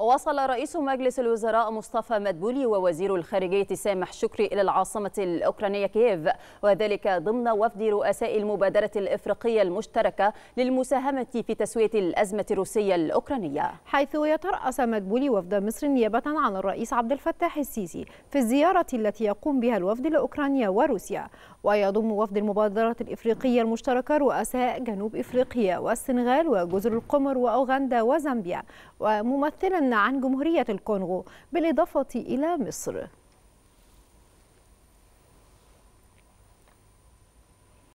وصل رئيس مجلس الوزراء مصطفى مدبولي ووزير الخارجية سامح شكري إلى العاصمة الأوكرانية كييف وذلك ضمن وفد رؤساء المبادرة الإفريقية المشتركة للمساهمة في تسوية الأزمة الروسية الأوكرانية حيث يترأس مدبولي وفد مصر نيابة عن الرئيس عبد الفتاح السيسي في الزيارة التي يقوم بها الوفد لأوكرانيا وروسيا ويضم وفد المبادرة الإفريقية المشتركة رؤساء جنوب إفريقيا والسنغال وجزر القمر وأوغندا وزامبيا وممثلا عن جمهورية الكونغو بالإضافة إلى مصر